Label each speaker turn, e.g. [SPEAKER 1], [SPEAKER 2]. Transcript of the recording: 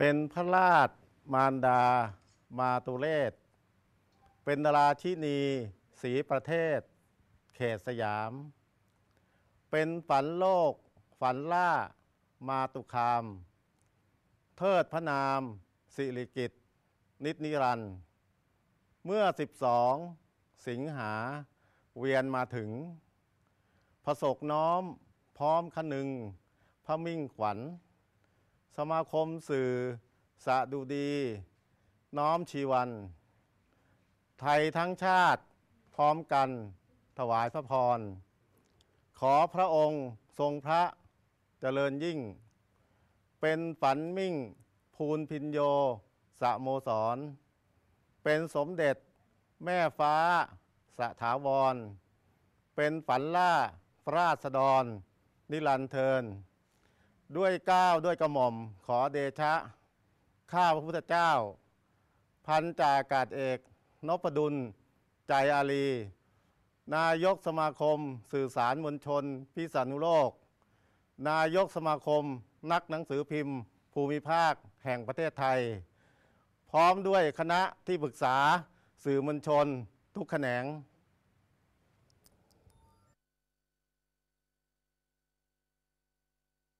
[SPEAKER 1] เป็นพระราช มารดา มาตุเลศเป็นดาราชินี สีประเทศ เขตสยาม เป็นฝันโลก ฝันล่า มาตุคามเทิดพระนาม สิริกิตนิตนิรัน เมื่อ12สิงหา เวียนมาถึงผระสกน้อมพร้อมคนึง พระมิ่งขวัญสมาคมสื่อ สะดุดี น้อมชีวัน ไทยทั้งชาติพร้อมกันถวายพระพร ขอพระองค์ทรงพระเจริญยิ่ง เป็นฝันมิ่ง ภูลพินโย สะโมสร เป็นสมเด็จแม่ฟ้าสะถาวร เป็นฝันล่าราษฎรนิรันเทินด้วยก้าวด้วยกระหม่อมขอเดชะ ข้าพระพุทธเจ้า พันจ่ากาศเอกนพดุลใจอาลี นายกสมาคม สื่อสารมวลชน พิานุโลก นายกสมาคม นักหนังสือพิมพ์ ภูมิภาคแห่งประเทศไทย พร้อมด้วยคณะที่ปรึกษา สื่อมวลชน ทุกแขนง